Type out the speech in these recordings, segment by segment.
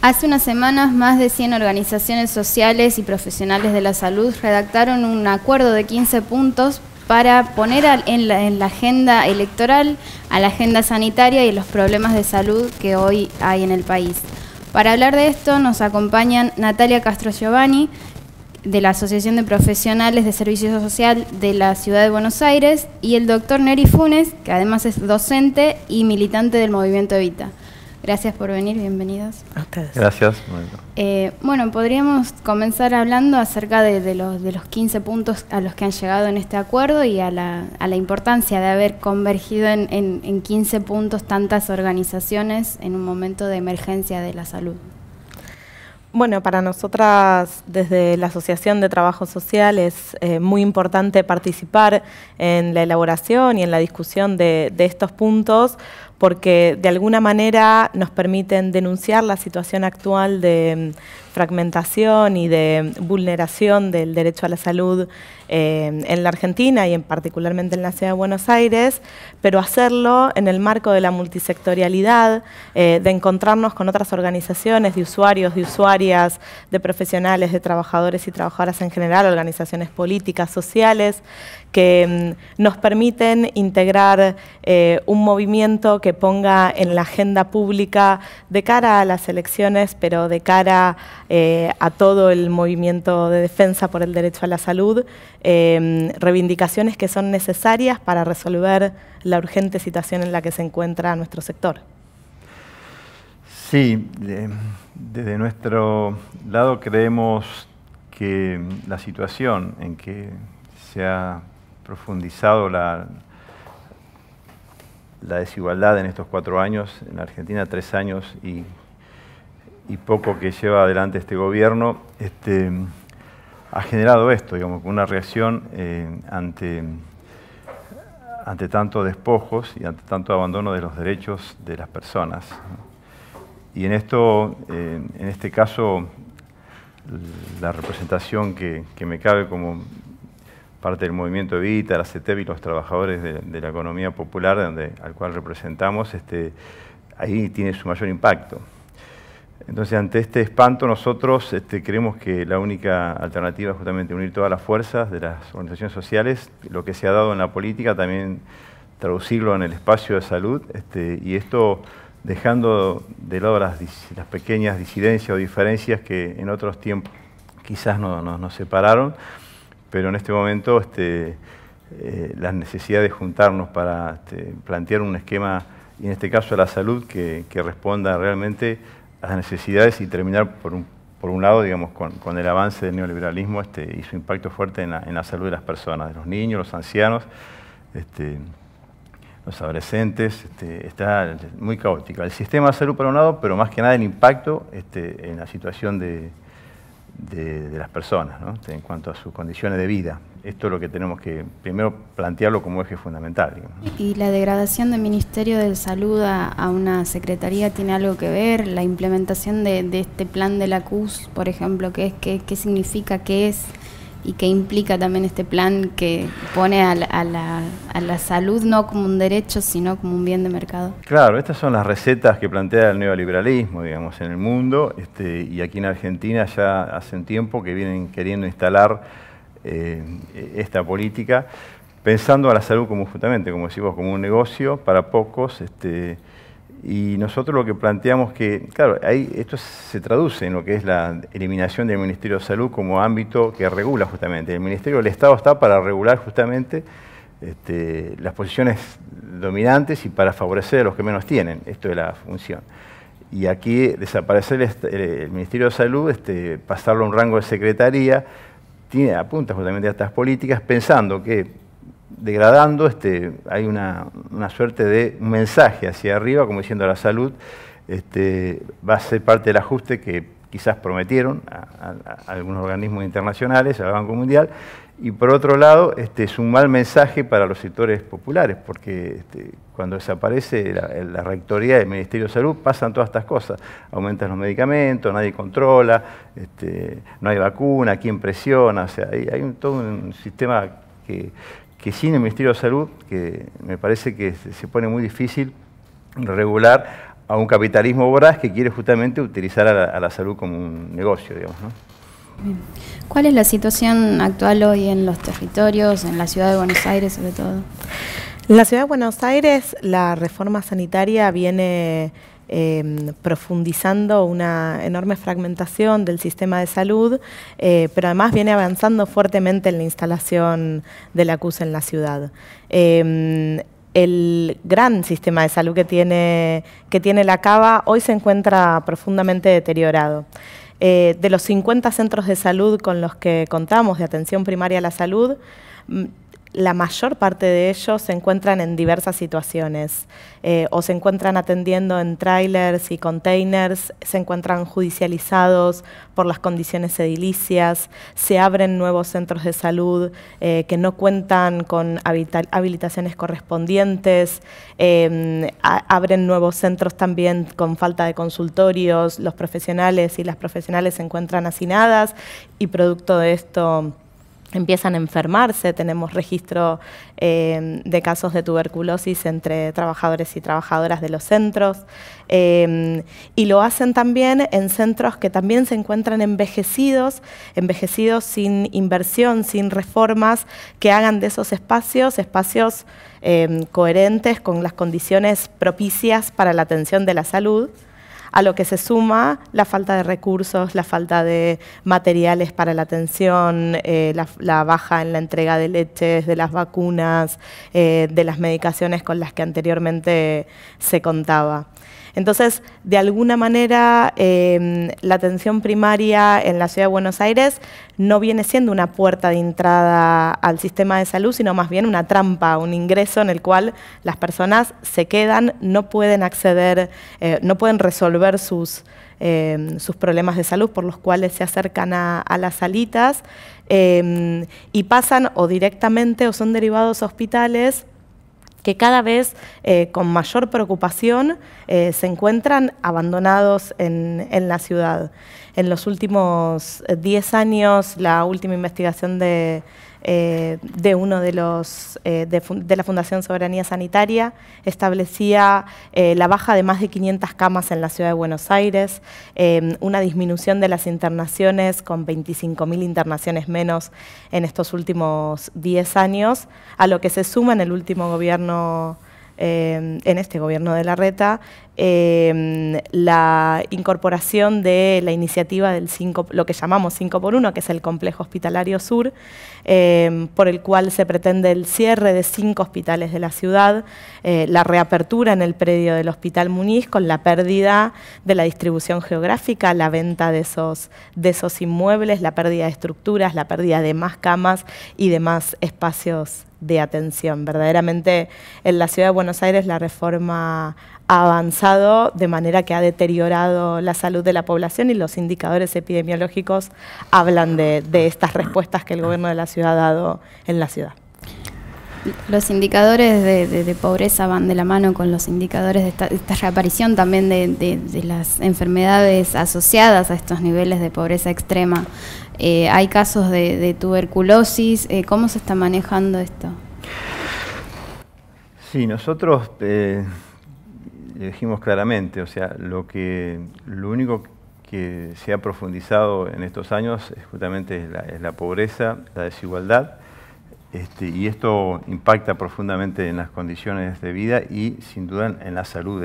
Hace unas semanas, más de 100 organizaciones sociales y profesionales de la salud redactaron un acuerdo de 15 puntos para poner en la, agenda electoral, a la agenda sanitaria y los problemas de salud que hoy hay en el país. Para hablar de esto nos acompañan Natalia Castro Giovanni, de la Asociación de Profesionales de Servicio Social de la Ciudad de Buenos Aires, y el doctor Neri Funes, que además es docente y militante del movimiento Evita. Gracias por venir, bienvenidos. A ustedes. Gracias. Eh, bueno, podríamos comenzar hablando acerca de, los, de los 15 puntos a los que han llegado en este acuerdo y a la, importancia de haber convergido en, 15 puntos tantas organizaciones en un momento de emergencia de la salud. Bueno, para nosotras desde la Asociación de Trabajo Social es eh, muy importante participar en la elaboración y en la discusión de, de estos puntos porque de alguna manera nos permiten denunciar la situación actual de mm, fragmentación y de mm, vulneración del derecho a la salud eh, en la Argentina y en particularmente en la ciudad de Buenos Aires, pero hacerlo en el marco de la multisectorialidad, eh, de encontrarnos con otras organizaciones de usuarios, de usuarias, de profesionales, de trabajadores y trabajadoras en general, organizaciones políticas, sociales, que mm, nos permiten integrar eh, un movimiento que ponga en la agenda pública de cara a las elecciones, pero de cara eh, a todo el movimiento de defensa por el derecho a la salud, em, reivindicaciones que son necesarias para resolver la urgente situación en la que se encuentra nuestro sector. Sí, desde nuestro lado creemos que la situación en que se ha profundizado la, la desigualdad en estos cuatro años, en Argentina tres años y, poco que lleva adelante este gobierno, este, ha generado esto, digamos, una reacción eh, ante, ante despojos y ante tanto abandono de los derechos de las personas. Y en, esto, eh, en este caso, la representación que, que me cabe como parte del movimiento Evita, la CETEP y los trabajadores de, la economía popular donde, al cual representamos, este, ahí tiene su mayor impacto. Entonces, ante este espanto, nosotros este, creemos que la única alternativa es justamente unir todas las fuerzas de las organizaciones sociales, lo que se ha dado en la política, también traducirlo en el espacio de salud, este, y esto dejando de lado las, pequeñas disidencias o diferencias que en otros tiempos quizás no, nos separaron, pero en este momento este, eh, la necesidad de juntarnos para este, plantear un esquema, y en este caso a la salud, que, responda realmente a las necesidades y terminar por un, lado, digamos, con, el avance del neoliberalismo este, y su impacto fuerte en la, salud de las personas, de los niños, los ancianos, este, los adolescentes, este, está muy caótico. El sistema de salud por un lado, pero más que nada el impacto en la situación de, de, las personas ¿no? en cuanto a sus condiciones de vida. Esto es lo que tenemos que primero plantearlo como eje fundamental. ¿Y la degradación del Ministerio de Salud a, una secretaría tiene algo que ver? ¿La implementación de, este plan de la CUS, por ejemplo, qué, es, qué significa, qué es? y qué implica también este plan que pone a la, salud no como un derecho, sino como un bien de mercado. Claro, estas son las recetas que plantea el neoliberalismo, digamos, en el mundo, este, y aquí en Argentina ya hace un tiempo que vienen queriendo instalar eh, esta política, pensando a la salud como justamente, como decimos, como un negocio para pocos, este, y nosotros lo que planteamos que, claro, esto se traduce en lo que es la eliminación del Ministerio de Salud como ámbito que regula justamente. El Ministerio del Estado está para regular justamente este, las posiciones dominantes y para favorecer a los que menos tienen. Esto es la función. Y aquí desaparecer el, Ministerio de Salud, este, pasarlo a un rango de secretaría, tiene, apunta justamente a estas políticas pensando que degradando, este, hay una, suerte de mensaje hacia arriba, como diciendo la salud este, va a ser parte del ajuste que quizás prometieron a, algunos organismos internacionales, al Banco Mundial, y por otro lado este, es un mal mensaje para los sectores populares, porque este, cuando desaparece la, rectoría del Ministerio de Salud pasan todas estas cosas, aumentan los medicamentos, nadie controla, este, no hay vacuna, quién presiona, o sea, hay, todo un sistema que, que sin el Ministerio de Salud, que me parece que se pone muy difícil regular a un capitalismo voraz que quiere justamente utilizar a la, salud como un negocio, digamos. ¿no? ¿Cuál es la situación actual hoy en los territorios, en la ciudad de Buenos Aires sobre todo? la ciudad de Buenos Aires la reforma sanitaria viene Em, profundizando una enorme fragmentación del sistema de salud, eh, pero además viene avanzando fuertemente en la instalación de la CUS en la ciudad. Em, el gran sistema de salud que tiene, que tiene la Cava hoy se encuentra profundamente deteriorado. Eh, de los 50 centros de salud con los que contamos de atención primaria a la salud, mm, la mayor parte de ellos se encuentran en diversas situaciones, eh, o se encuentran atendiendo en trailers y containers, se encuentran judicializados por las condiciones edilicias, se abren nuevos centros de salud eh, que no cuentan con habilitaciones correspondientes, em, abren nuevos centros también con falta de consultorios, los profesionales y las profesionales se encuentran hacinadas y producto de esto empiezan a enfermarse, tenemos registro em, de casos de tuberculosis entre trabajadores y trabajadoras de los centros, em, y lo hacen también en centros que también se encuentran envejecidos, envejecidos sin inversión, sin reformas, que hagan de esos espacios espacios em, coherentes con las condiciones propicias para la atención de la salud a lo que se suma la falta de recursos, la falta de materiales para la atención, eh, la, baja en la entrega de leches, de las vacunas, eh, de las medicaciones con las que anteriormente se contaba. Entonces, de alguna manera, em, la atención primaria en la Ciudad de Buenos Aires no viene siendo una puerta de entrada al sistema de salud, sino más bien una trampa, un ingreso en el cual las personas se quedan, no pueden acceder, eh, no pueden resolver em, sus, problemas de salud por los cuales se acercan a, las salitas em, y pasan o directamente o son derivados a hospitales que cada vez eh, con mayor preocupación eh, se encuentran abandonados en, en, la ciudad. En los últimos 10 eh, años, la última investigación de eh, de uno de los eh, de, la Fundación Soberanía Sanitaria establecía eh, la baja de más de 500 camas en la ciudad de Buenos Aires, em, una disminución de las internaciones con 25.000 internaciones menos en estos últimos 10 años, a lo que se suma en el último gobierno Em, en este gobierno de la reta, em, la incorporación de la iniciativa del 5, lo que llamamos 5 por 1, que es el complejo hospitalario sur, em, por el cual se pretende el cierre de cinco hospitales de la ciudad, eh, la reapertura en el predio del Hospital Muniz con la pérdida de la distribución geográfica, la venta de esos, de esos inmuebles, la pérdida de estructuras, la pérdida de más camas y de más espacios de atención. Verdaderamente en la ciudad de Buenos Aires la reforma ha avanzado de manera que ha deteriorado la salud de la población y los indicadores epidemiológicos hablan de, estas respuestas que el gobierno de la ciudad ha dado en la ciudad. Los indicadores de, pobreza van de la mano con los indicadores de esta reaparición también de las enfermedades asociadas a estos niveles de pobreza extrema. Eh, ¿Hay casos de, tuberculosis? Eh, ¿Cómo se está manejando esto? Sí, nosotros eh, dijimos claramente, o sea, lo, que, lo único que se ha profundizado en estos años es justamente la, es la pobreza, la desigualdad, este, y esto impacta profundamente en las condiciones de vida y sin duda en la salud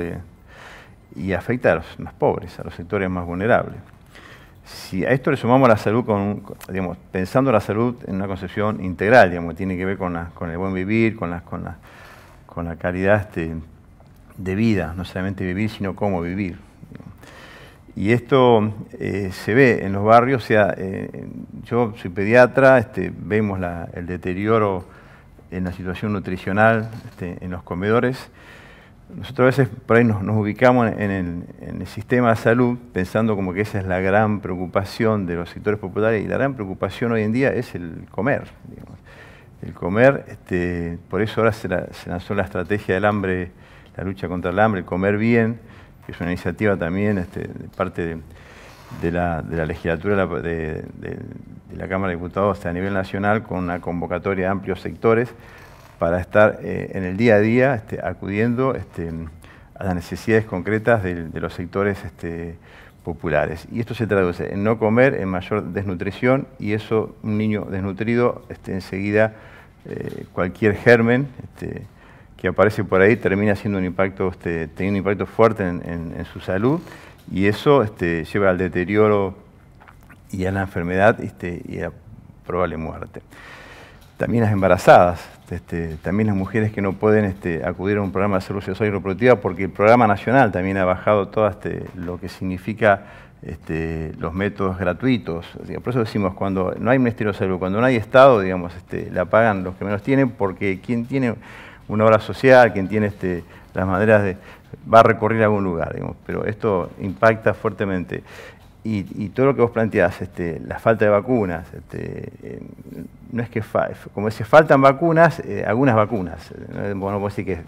y afecta a los más pobres, a los sectores más vulnerables. Si a esto le sumamos la salud, con, digamos, pensando la salud en una concepción integral, que tiene que ver con, el buen vivir, con la, calidad este, de vida, no solamente vivir, sino cómo vivir. Y esto eh, se ve en los barrios, sea, eh, yo soy pediatra, este, vemos el deterioro en la situación nutricional este, en los comedores nosotros a veces por ahí nos, ubicamos en el, sistema de salud pensando como que esa es la gran preocupación de los sectores populares y la gran preocupación hoy en día es el comer. El comer, este, por eso ahora se, lanzó la estrategia del hambre, la lucha contra el hambre, el comer bien, que es una iniciativa también este, de parte de, la, legislatura de, la Cámara de Diputados a nivel nacional con una convocatoria de amplios sectores para estar eh, en el día a día este, acudiendo este, a las necesidades concretas de, los sectores este, populares. Y esto se traduce en no comer, en mayor desnutrición, y eso, un niño desnutrido, enseguida eh, cualquier germen que aparece por ahí termina haciendo un impacto, teniendo un impacto fuerte en su salud, y eso lleva al deterioro y a la enfermedad y a probable muerte. También las embarazadas, este, también las mujeres que no pueden este, acudir a un programa de salud sexual y reproductiva porque el programa nacional también ha bajado todo este, lo que significa los métodos gratuitos. por eso decimos, cuando no hay Ministerio de Salud, cuando no hay Estado, digamos, la pagan los que menos tienen porque quien tiene una obra social, quien tiene las maderas de, va a recorrer a algún lugar, pero esto impacta fuertemente. Y, todo lo que vos planteás, este, la falta de vacunas, este, eh, no es que, como decís, faltan vacunas, eh, algunas vacunas, no, bueno, decir que,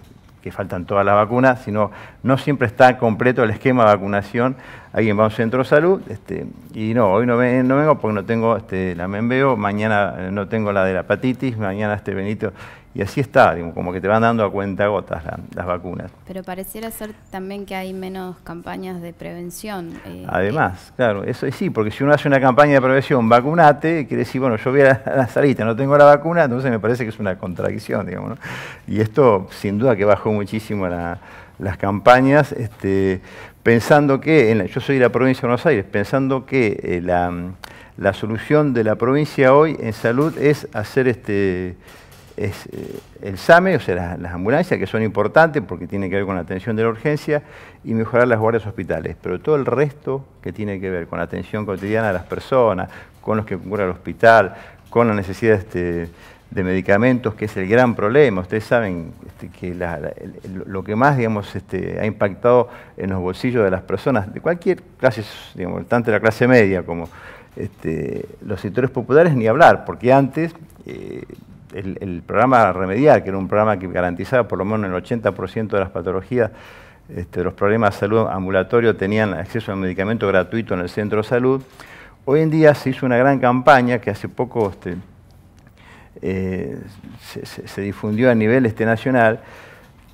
que, faltan todas las vacunas, sino no siempre está completo el esquema de vacunación alguien va a un centro de salud, este, y no, hoy no, vengo porque no tengo este, la membeo, mañana eh, no tengo la de la hepatitis, mañana este Benito, y así está, como que te van dando a cuenta gotas las vacunas. Pero pareciera ser también que hay menos campañas de prevención. Eh, Además, claro, eso sí, porque si uno hace una campaña de prevención, vacunate, quiere decir, bueno, yo voy a la, a salita, no tengo la vacuna, entonces me parece que es una contradicción, digamos, ¿no? Y esto sin duda que bajó muchísimo las campañas, este, pensando que, yo soy de la provincia de Buenos Aires, pensando que eh, mm, la, solución de la provincia hoy en salud es hacer este eh, el SAME, o sea, las, ambulancias, que son importantes porque tienen que ver con la atención de la urgencia, y mejorar las guardias hospitales, pero todo el resto que tiene que ver con la atención cotidiana de las personas, con los que concurren el hospital, con la necesidad... Este, de medicamentos, que es el gran problema. Ustedes saben este, que lo que más digamos, este, ha impactado en los bolsillos de las personas, de cualquier clase, digamos, tanto de la clase media como este, los sectores populares, ni hablar, porque antes eh, el, programa Remediar, que era un programa que garantizaba por lo menos el 80% de las patologías, los problemas de salud ambulatorio, tenían acceso a medicamento gratuito en el centro de salud. Hoy en día se hizo una gran campaña que hace poco... Eh, se, difundió a nivel este, nacional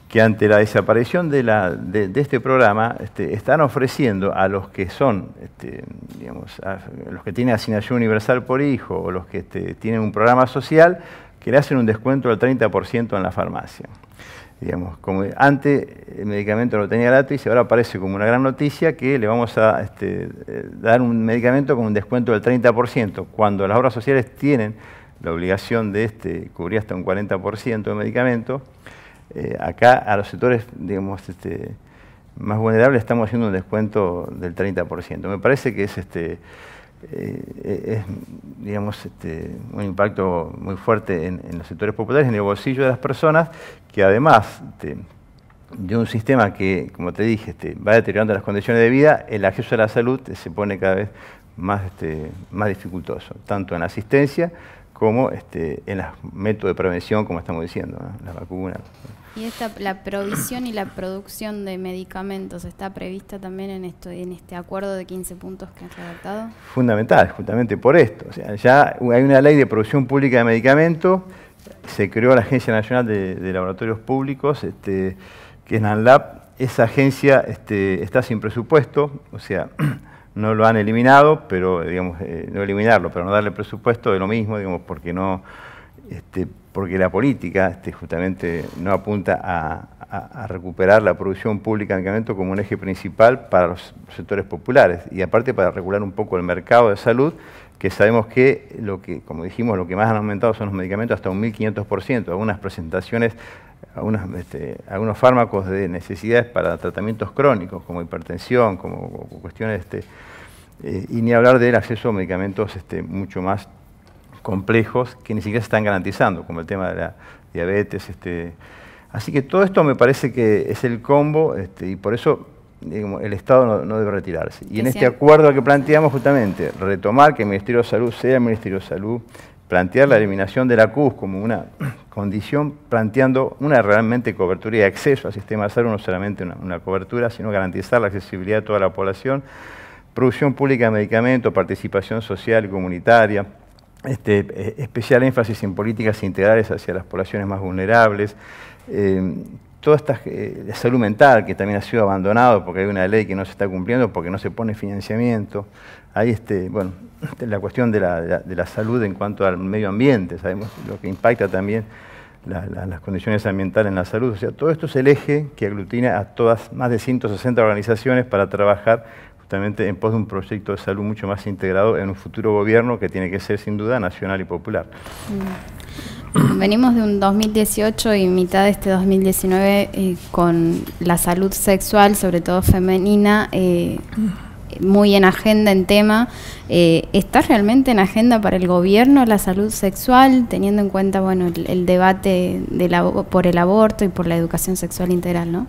que ante la desaparición de, la, de, este programa este, están ofreciendo a los que son, este, digamos, los que tienen asignación universal por hijo o los que este, tienen un programa social, que le hacen un descuento del 30% en la farmacia. Digamos, como antes el medicamento lo tenía gratis, ahora aparece como una gran noticia que le vamos a eh, dar un medicamento con un descuento del 30%, cuando las obras sociales tienen la obligación de este cubría hasta un 40% de medicamentos. Eh, acá a los sectores digamos, este, más vulnerables estamos haciendo un descuento del 30%. Me parece que es, este, eh, es digamos, este, un impacto muy fuerte en, los sectores populares, en el bolsillo de las personas, que además este, de un sistema que, como te dije, este, va deteriorando las condiciones de vida, el acceso a la salud se pone cada vez más, este, más dificultoso, tanto en asistencia como este, en los métodos de prevención, como estamos diciendo, las vacunas. ¿Y esta, la provisión y la producción de medicamentos está prevista también en, esto, en este acuerdo de 15 puntos que han redactado? Fundamental, justamente por esto. O sea, ya hay una ley de producción pública de medicamentos, se creó la Agencia Nacional de, Laboratorios Públicos, este, que es NANLAP. Esa agencia este, está sin presupuesto, o sea, no lo han eliminado, pero eh, digamos, eh, no eliminarlo, pero no darle presupuesto de lo mismo, digamos, porque no, este, porque la política este, justamente no apunta a, recuperar la producción pública de medicamentos como un eje principal para los sectores populares y aparte para regular un poco el mercado de salud, que sabemos que, lo que como dijimos, lo que más han aumentado son los medicamentos hasta un 1.500%, algunas presentaciones este, algunos, fármacos de necesidades para tratamientos crónicos, como hipertensión, como, cuestiones, este, eh, y ni hablar del acceso a medicamentos este, mucho más complejos que ni siquiera se están garantizando, como el tema de la diabetes. Este. Así que todo esto me parece que es el combo y por eso el Estado no, debe retirarse. Y en este acuerdo que planteamos justamente, retomar que el Ministerio de Salud sea el Ministerio de Salud, plantear la eliminación de la CUS como una condición, planteando una realmente cobertura y acceso al sistema de salud, no solamente una, cobertura, sino garantizar la accesibilidad a toda la población, producción pública de medicamentos, participación social y comunitaria, este, eh, especial énfasis en políticas integrales hacia las poblaciones más vulnerables, eh, toda esta eh, salud mental que también ha sido abandonado porque hay una ley que no se está cumpliendo porque no se pone financiamiento. Hay este, bueno, este, la cuestión de la, salud en cuanto al medio ambiente, sabemos lo que impacta también las condiciones ambientales en la salud. O sea, todo esto es el eje que aglutina a todas más de 160 organizaciones para trabajar justamente en pos de un proyecto de salud mucho más integrado en un futuro gobierno que tiene que ser sin duda nacional y popular. Mm. Venimos de un 2018 y mitad de este 2019 eh, con la salud sexual, sobre todo femenina, eh, muy en agenda, en tema. Eh, ¿Está realmente en agenda para el gobierno la salud sexual, teniendo en cuenta bueno el, debate de por el aborto y por la educación sexual integral? ¿no?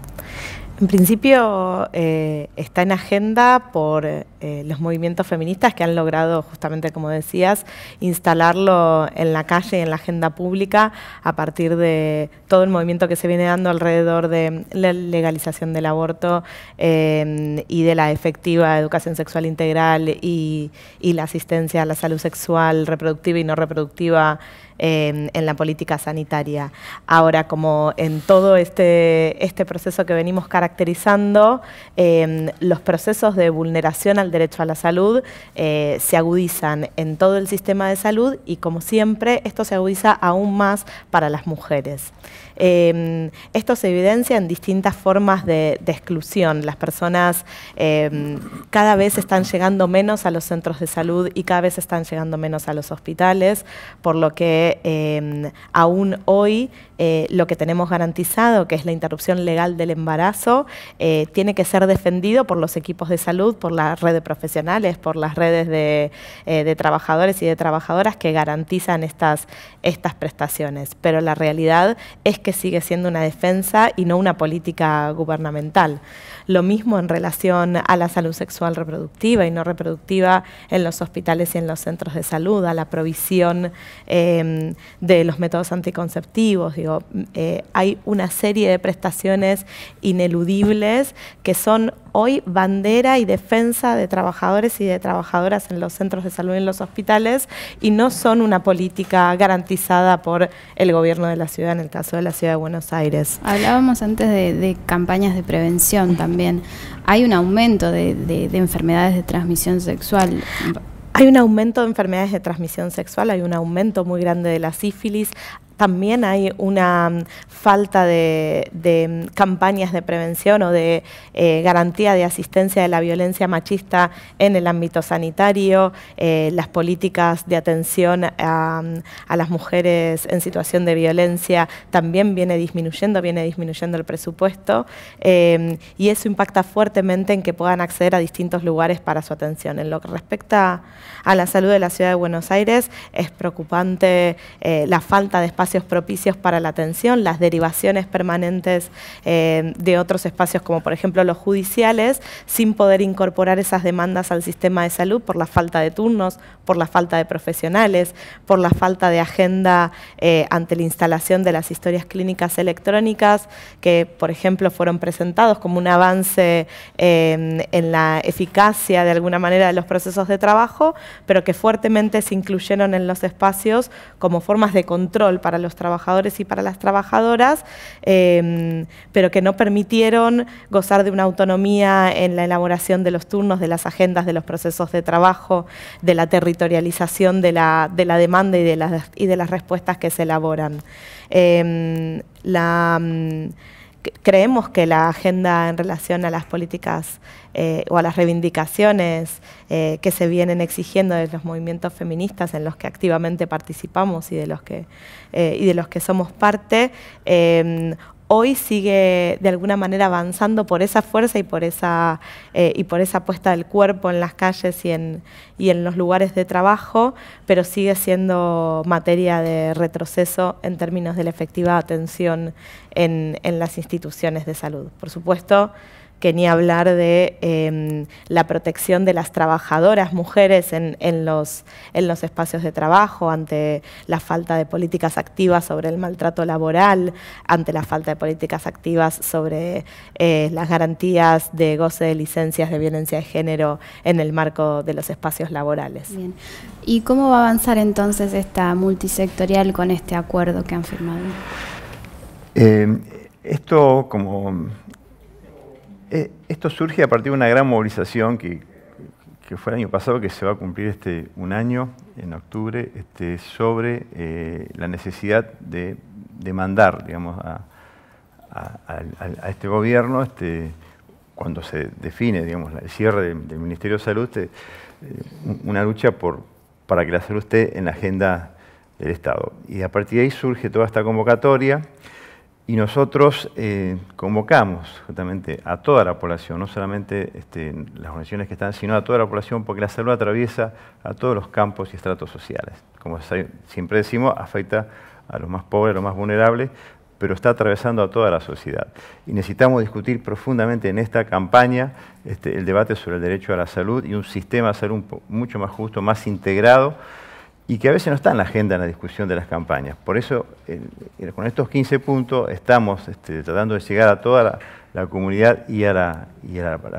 En principio eh, está en agenda por eh, los movimientos feministas que han logrado, justamente como decías, instalarlo en la calle, en la agenda pública, a partir de todo el movimiento que se viene dando alrededor de la legalización del aborto eh, y de la efectiva educación sexual integral y la asistencia a la salud sexual, reproductiva y no reproductiva en la política sanitaria. Ahora, como en todo este, este proceso que venimos caracterizando, em, los procesos de vulneración al derecho a la salud eh, se agudizan en todo el sistema de salud y como siempre esto se agudiza aún más para las mujeres. Eh, esto se evidencia en distintas formas de, exclusión. Las personas em, cada vez están llegando menos a los centros de salud y cada vez están llegando menos a los hospitales, por lo que em, aún hoy eh, lo que tenemos garantizado, que es la interrupción legal del embarazo, eh, tiene que ser defendido por los equipos de salud, por la red de profesionales, por las redes de, eh, de trabajadores y de trabajadoras que garantizan estas, estas prestaciones. Pero la realidad es que que sigue siendo una defensa y no una política gubernamental. Lo mismo en relación a la salud sexual reproductiva y no reproductiva en los hospitales y en los centros de salud, a la provisión em, de los métodos anticonceptivos. Digo, eh, hay una serie de prestaciones ineludibles que son hoy bandera y defensa de trabajadores y de trabajadoras en los centros de salud y en los hospitales y no son una política garantizada por el gobierno de la ciudad, en el caso de la ciudad de Buenos Aires. Hablábamos antes de, campañas de prevención también. Hay un aumento de enfermedades de transmisión sexual. Hay un aumento de enfermedades de transmisión sexual, hay un aumento muy grande de la sífilis, también hay una mm, falta de, mm, campañas de prevención o de eh, garantía de asistencia de la violencia machista en el ámbito sanitario, eh, las políticas de atención mm, a, las mujeres en situación de violencia también viene disminuyendo, viene disminuyendo el presupuesto em, y eso impacta fuertemente en que puedan acceder a distintos lugares para su atención. En lo que respecta a la salud de la ciudad de Buenos Aires, es preocupante eh, la falta de espacio propicios para la atención, las derivaciones permanentes eh, de otros espacios como por ejemplo los judiciales, sin poder incorporar esas demandas al sistema de salud por la falta de turnos, por la falta de profesionales, por la falta de agenda eh, ante la instalación de las historias clínicas electrónicas, que por ejemplo fueron presentados como un avance eh, en la eficacia de alguna manera de los procesos de trabajo, pero que fuertemente se incluyeron en los espacios como formas de control para para los trabajadores y para las trabajadoras, em, pero que no permitieron gozar de una autonomía en la elaboración de los turnos, de las agendas, de los procesos de trabajo, de la territorialización de la, demanda y de las, respuestas que se elaboran. Em, la creemos que la agenda en relación a las políticas eh, o a las reivindicaciones eh, que se vienen exigiendo de los movimientos feministas en los que activamente participamos y de los que, eh, y de los que somos parte, hoy sigue de alguna manera avanzando por esa fuerza y por esa, eh, y por esa puesta del cuerpo en las calles y en, los lugares de trabajo, pero sigue siendo materia de retroceso en términos de la efectiva atención en, en las instituciones de salud. Por supuesto, que ni hablar de em, la protección de las trabajadoras mujeres en, los, en los espacios de trabajo, ante la falta de políticas activas sobre el maltrato laboral, ante la falta de políticas activas sobre eh, las garantías de goce de licencias de violencia de género en el marco de los espacios laborales. ¿Y cómo va a avanzar entonces esta multisectorial con este acuerdo que han firmado? Em, esto, como eh, esto surge a partir de una gran movilización que, fue el año pasado, que se va a cumplir este, un año, en octubre, este, sobre eh, la necesidad de demandar a, este gobierno, este, cuando se define digamos, el cierre del, Ministerio de Salud, este, eh, una lucha por, para que la salud esté en la agenda del Estado. Y a partir de ahí surge toda esta convocatoria y nosotros eh, convocamos justamente a toda la población, no solamente este, las organizaciones que están, sino a toda la población, porque la salud atraviesa a todos los campos y estratos sociales. Como siempre decimos, afecta a los más pobres, a los más vulnerables, pero está atravesando a toda la sociedad. Y necesitamos discutir profundamente en esta campaña este, el debate sobre el derecho a la salud y un sistema de salud mucho más justo, más integrado y que a veces no está en la agenda en la discusión de las campañas. Por eso, con estos 15 puntos estamos este, tratando de llegar a toda la, comunidad y a la,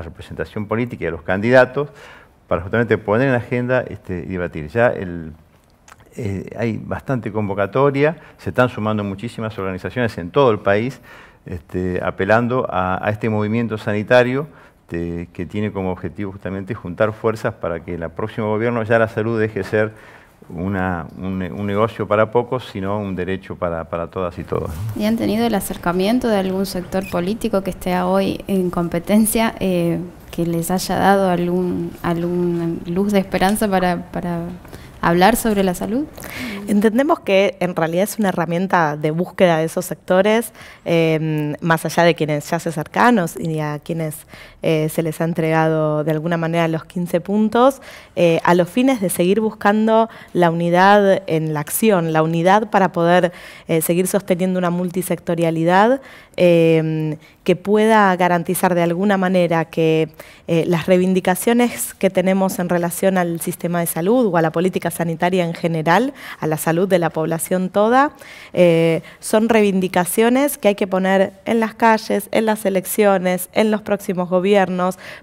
representación política y a los candidatos para justamente poner en la agenda este, y debatir. Ya eh, hay bastante convocatoria, se están sumando muchísimas organizaciones en todo el país este, apelando a, este movimiento sanitario que tiene como objetivo justamente juntar fuerzas para que el próximo gobierno ya la salud deje de ser una, un, negocio para pocos, sino un derecho para, todas y todos. ¿Y han tenido el acercamiento de algún sector político que esté hoy en competencia eh, que les haya dado algún, algún luz de esperanza para, hablar sobre la salud? Entendemos que en realidad es una herramienta de búsqueda de esos sectores, eh, más allá de quienes ya se cercanos y a quienes eh, se les ha entregado de alguna manera los 15 puntos, eh, a los fines de seguir buscando la unidad en la acción, la unidad para poder eh, seguir sosteniendo una multisectorialidad em, que pueda garantizar de alguna manera que las reivindicaciones que tenemos en relación al sistema de salud o a la política sanitaria en general, a la salud de la población toda, son reivindicaciones que hay que poner en las calles, en las elecciones, en los próximos gobiernos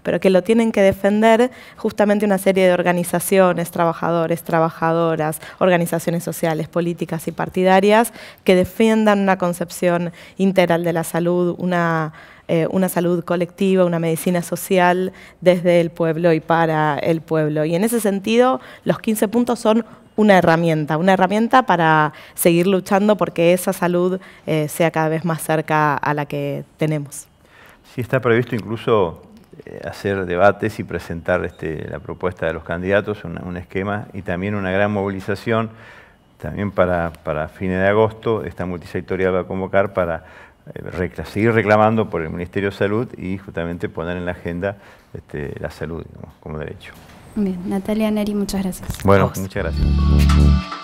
pero que lo tienen que defender justamente una serie de organizaciones, trabajadores, trabajadoras, organizaciones sociales, políticas y partidarias que defiendan una concepción integral de la salud, una eh, salud colectiva, una medicina social desde el pueblo y para el pueblo. Y en ese sentido, los 15 puntos son una herramienta, una herramienta para seguir luchando porque esa salud eh, sea cada vez más cerca a la que tenemos. Sí está previsto incluso eh, hacer debates y presentar este, la propuesta de los candidatos, un, esquema y también una gran movilización, también para, fines de agosto, esta multisectorial va a convocar para eh, seguir reclamando por el Ministerio de Salud y justamente poner en la agenda este, la salud como derecho. Natalia Neri, muchas gracias. Bueno, muchas gracias.